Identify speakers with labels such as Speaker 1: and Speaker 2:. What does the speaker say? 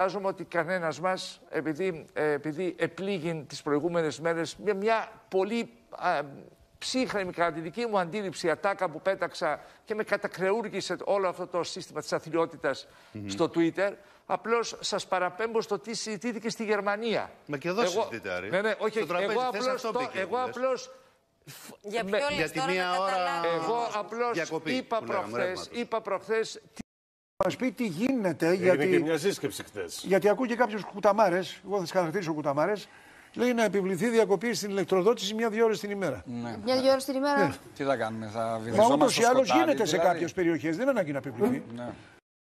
Speaker 1: Φαντάζομαι ότι κανένας μας, επειδή, ε, επειδή επλήγει τις προηγούμενες μέρες με μια πολύ α, ψύχρεμη, κατά τη δική μου αντίληψη, ατάκα που πέταξα και με κατακρεούργησε όλο αυτό το σύστημα της αθλειότητας στο Twitter. Απλώς σας παραπέμπω στο τι συζητήθηκε στη Γερμανία. Μα και εδώ εγώ, συζητείτε, Άρη. Ναι, ναι, όχι, εγώ απλώς... για ποιο με, για τη μία ώρα εγώ απλώς είπα είπα προχθές
Speaker 2: μας πει τι γίνεται. γιατί, και μια σύσκεψη Γιατί ακούω και κάποιου κουταμάρες, εγώ θα τι χαρακτηρίσω κουταμάρες, λέει να επιβληθεί διακοπή στην ηλεκτροδότηση μια-δύο ώρες την ημέρα. Ναι,
Speaker 3: μια-δύο ναι. ώρες την ημέρα. Ναι.
Speaker 2: Τι θα κάνουμε, θα βυθιστούμε. Μα ούτως ή άλλω γίνεται σε δηλαδή. κάποιες περιοχές, δεν ανάγκη να επιβληθεί. Ναι.